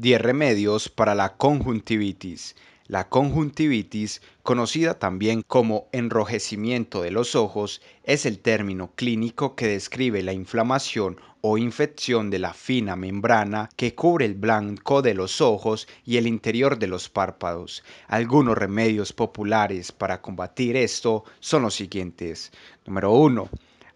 10 remedios para la conjuntivitis. La conjuntivitis, conocida también como enrojecimiento de los ojos, es el término clínico que describe la inflamación o infección de la fina membrana que cubre el blanco de los ojos y el interior de los párpados. Algunos remedios populares para combatir esto son los siguientes. Número 1.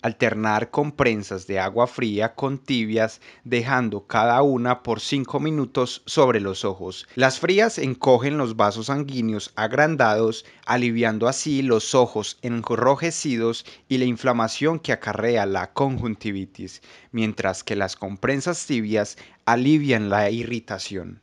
Alternar compresas de agua fría con tibias, dejando cada una por 5 minutos sobre los ojos. Las frías encogen los vasos sanguíneos agrandados, aliviando así los ojos enrojecidos y la inflamación que acarrea la conjuntivitis, mientras que las comprensas tibias alivian la irritación.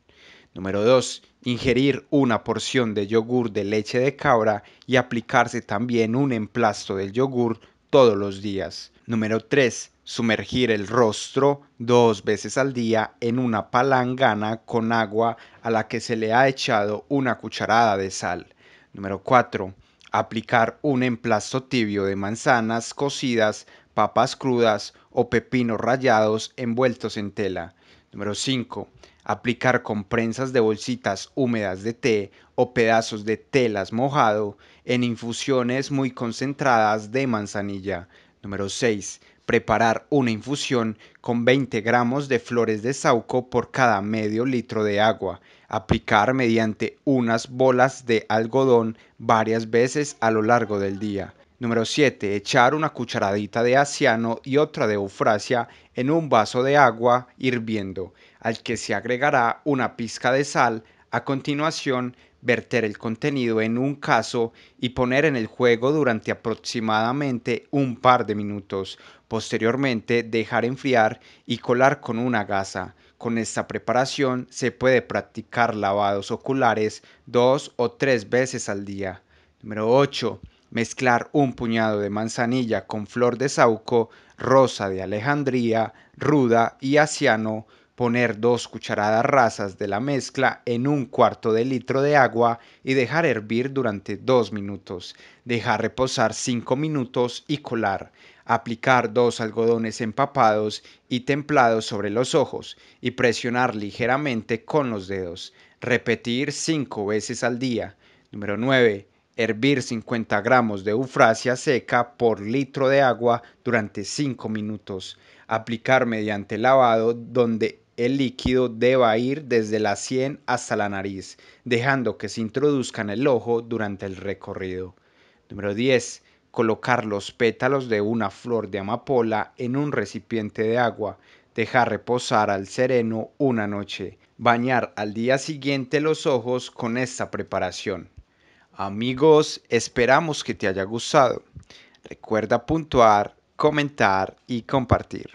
Número 2. Ingerir una porción de yogur de leche de cabra y aplicarse también un emplasto del yogur todos los días. Número 3. Sumergir el rostro dos veces al día en una palangana con agua a la que se le ha echado una cucharada de sal. Número 4. Aplicar un emplasto tibio de manzanas cocidas, papas crudas o pepinos rallados envueltos en tela. Número 5 aplicar con prensas de bolsitas húmedas de té o pedazos de telas mojado en infusiones muy concentradas de manzanilla. Número 6. Preparar una infusión con 20 gramos de flores de sauco por cada medio litro de agua. Aplicar mediante unas bolas de algodón varias veces a lo largo del día. Número 7. Echar una cucharadita de asiano y otra de eufrasia en un vaso de agua hirviendo, al que se agregará una pizca de sal. A continuación, verter el contenido en un caso y poner en el juego durante aproximadamente un par de minutos. Posteriormente, dejar enfriar y colar con una gasa. Con esta preparación se puede practicar lavados oculares dos o tres veces al día. Número 8 mezclar un puñado de manzanilla con flor de saúco, rosa de Alejandría, ruda y asiano, poner dos cucharadas rasas de la mezcla en un cuarto de litro de agua y dejar hervir durante dos minutos, dejar reposar cinco minutos y colar, aplicar dos algodones empapados y templados sobre los ojos y presionar ligeramente con los dedos, repetir cinco veces al día. Número 9. Hervir 50 gramos de eufrasia seca por litro de agua durante 5 minutos. Aplicar mediante lavado donde el líquido deba ir desde la sien hasta la nariz, dejando que se introduzca en el ojo durante el recorrido. Número 10. Colocar los pétalos de una flor de amapola en un recipiente de agua. Dejar reposar al sereno una noche. Bañar al día siguiente los ojos con esta preparación. Amigos, esperamos que te haya gustado. Recuerda puntuar, comentar y compartir.